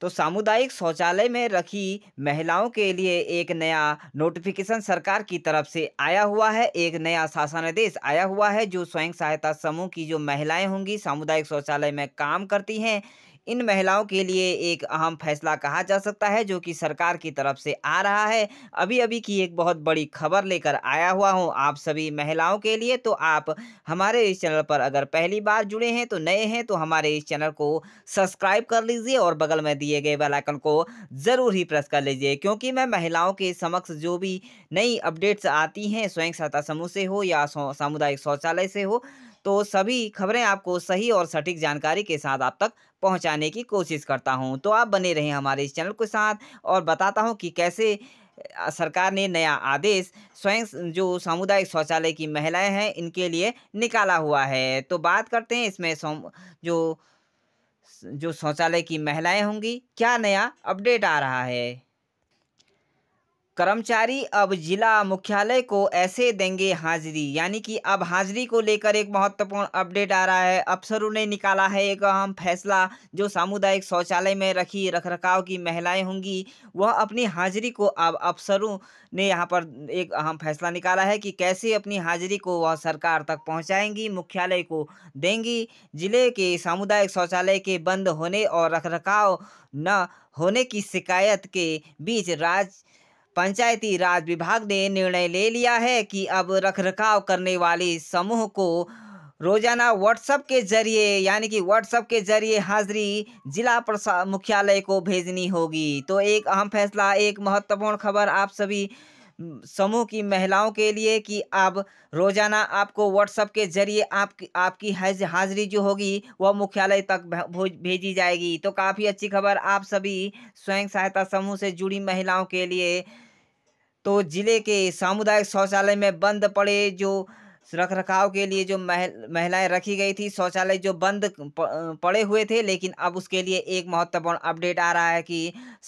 तो सामुदायिक शौचालय में रखी महिलाओं के लिए एक नया नोटिफिकेशन सरकार की तरफ से आया हुआ है एक नया शासनादेश आया हुआ है जो स्वयं सहायता समूह की जो महिलाएं होंगी सामुदायिक शौचालय में काम करती हैं इन महिलाओं के लिए एक अहम फैसला कहा जा सकता है जो कि सरकार की तरफ से आ रहा है अभी अभी की एक बहुत बड़ी खबर लेकर आया हुआ हूँ आप सभी महिलाओं के लिए तो आप हमारे इस चैनल पर अगर पहली बार जुड़े हैं तो नए हैं तो हमारे इस चैनल को सब्सक्राइब कर लीजिए और बगल में दिए गए बेलाइकन को ज़रूर ही प्रेस कर लीजिए क्योंकि मैं महिलाओं के समक्ष जो भी नई अपडेट्स आती हैं स्वयं सहायता समूह से हो या सामुदायिक शौचालय से हो तो सभी खबरें आपको सही और सटीक जानकारी के साथ आप तक पहुंचाने की कोशिश करता हूं तो आप बने रहें हमारे इस चैनल के साथ और बताता हूं कि कैसे सरकार ने नया आदेश स्वयं जो सामुदायिक शौचालय की महिलाएं हैं इनके लिए निकाला हुआ है तो बात करते हैं इसमें जो जो शौचालय की महिलाएं होंगी क्या नया अपडेट आ रहा है कर्मचारी अब जिला मुख्यालय को ऐसे देंगे हाजिरी यानी कि अब हाजिरी को लेकर एक महत्वपूर्ण अपडेट आ रहा है अफसरों ने निकाला है एक अहम फैसला जो सामुदायिक शौचालय में रखी रखरखाव की महिलाएं होंगी वह अपनी हाजिरी को अब अफसरों ने यहां पर एक अहम फैसला निकाला है कि कैसे अपनी हाजिरी को वह सरकार तक पहुँचाएंगी मुख्यालय को देंगी जिले के सामुदायिक शौचालय के बंद होने और रख न होने की शिकायत के बीच राज्य पंचायती राज विभाग ने निर्णय ले लिया है कि अब रखरखाव करने वाले समूह को रोजाना व्हाट्सएप के जरिए यानी कि व्हाट्सएप के जरिए हाजिरी जिला प्रशा मुख्यालय को भेजनी होगी तो एक अहम फैसला एक महत्वपूर्ण खबर आप सभी समूह की महिलाओं के लिए कि अब रोजाना आपको व्हाट्सएप के जरिए आपकी आपकी हाजिरी जो होगी वह मुख्यालय तक भेजी जाएगी तो काफ़ी अच्छी खबर आप सभी स्वयं सहायता समूह से जुड़ी महिलाओं के लिए तो जिले के सामुदायिक शौचालय में बंद पड़े जो रख रखाव के लिए जो महल महिलाएँ रखी गई थी शौचालय जो बंद पड़े हुए थे लेकिन अब उसके लिए एक महत्वपूर्ण अपडेट आ रहा है कि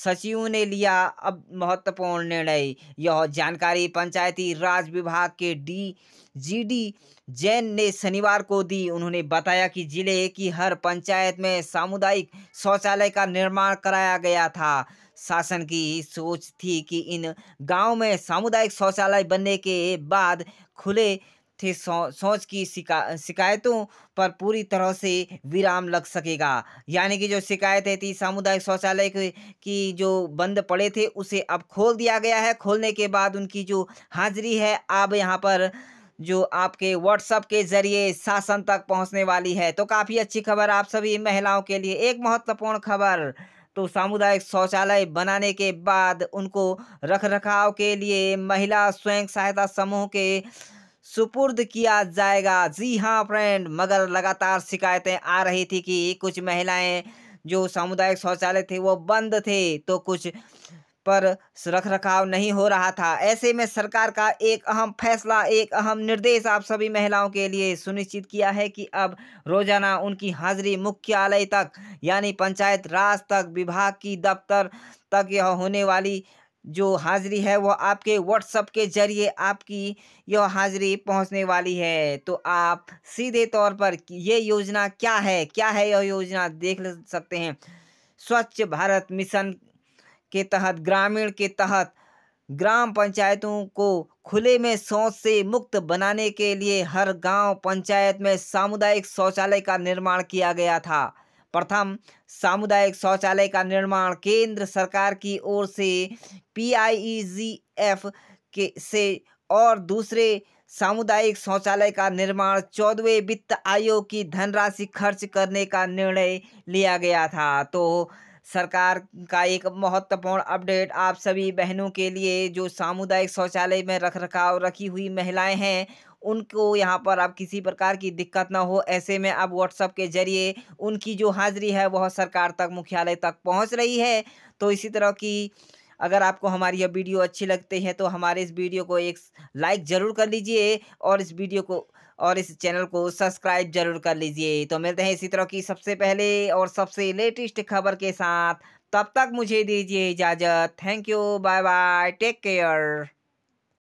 सचिव ने लिया अब महत्वपूर्ण निर्णय यह जानकारी पंचायती राज विभाग के डी जीडी जैन ने शनिवार को दी उन्होंने बताया कि जिले की हर पंचायत में सामुदायिक शौचालय का निर्माण कराया गया था शासन की सोच थी कि इन गांव में सामुदायिक शौचालय बनने के बाद खुले थे सोच की शिका शिकायतों पर पूरी तरह से विराम लग सकेगा यानी कि जो शिकायतें थी सामुदायिक शौचालय की जो बंद पड़े थे उसे अब खोल दिया गया है खोलने के बाद उनकी जो हाजिरी है अब यहाँ पर जो आपके व्हाट्सअप के जरिए शासन तक पहुंचने वाली है तो काफ़ी अच्छी खबर आप सभी महिलाओं के लिए एक महत्वपूर्ण खबर तो सामुदायिक शौचालय बनाने के बाद उनको रख रखाव के लिए महिला स्वयं सहायता समूह के सुपुर्द किया जाएगा जी हाँ फ्रेंड मगर लगातार शिकायतें आ रही थी कि कुछ महिलाएं जो सामुदायिक शौचालय थे वो बंद थे तो कुछ पर रख रखाव नहीं हो रहा था ऐसे में सरकार का एक अहम फैसला एक अहम निर्देश आप सभी महिलाओं के लिए सुनिश्चित किया है कि अब रोजाना उनकी हाजिरी मुख्यालय तक यानी पंचायत राज तक विभाग की दफ्तर तक यह होने वाली जो हाजिरी है वह आपके व्हाट्सअप के जरिए आपकी यह हाजिरी पहुंचने वाली है तो आप सीधे तौर पर ये योजना क्या है क्या है यह योजना देख सकते हैं स्वच्छ भारत मिशन के तहत ग्रामीण के तहत ग्राम पंचायतों को खुले में शौच से मुक्त बनाने के लिए हर गांव पंचायत में सामुदायिक शौचालय का निर्माण किया गया था प्रथम सामुदायिक शौचालय का निर्माण केंद्र सरकार की ओर से पीआईईजीएफ e के से और दूसरे सामुदायिक शौचालय का निर्माण चौदहवें वित्त आयोग की धनराशि खर्च करने का निर्णय लिया गया था तो सरकार का एक महत्वपूर्ण अपडेट आप सभी बहनों के लिए जो सामुदायिक शौचालय में रख रखाव रखी हुई महिलाएं हैं उनको यहाँ पर अब किसी प्रकार की दिक्कत ना हो ऐसे में अब व्हाट्सअप के जरिए उनकी जो हाजिरी है वह सरकार तक मुख्यालय तक पहुँच रही है तो इसी तरह की अगर आपको हमारी यह वीडियो अच्छी लगती है तो हमारे इस वीडियो को एक लाइक ज़रूर कर लीजिए और इस वीडियो को और इस चैनल को सब्सक्राइब जरूर कर लीजिए तो मिलते हैं इसी तरह की सबसे पहले और सबसे लेटेस्ट खबर के साथ तब तक मुझे दीजिए इजाज़त thank you bye bye take care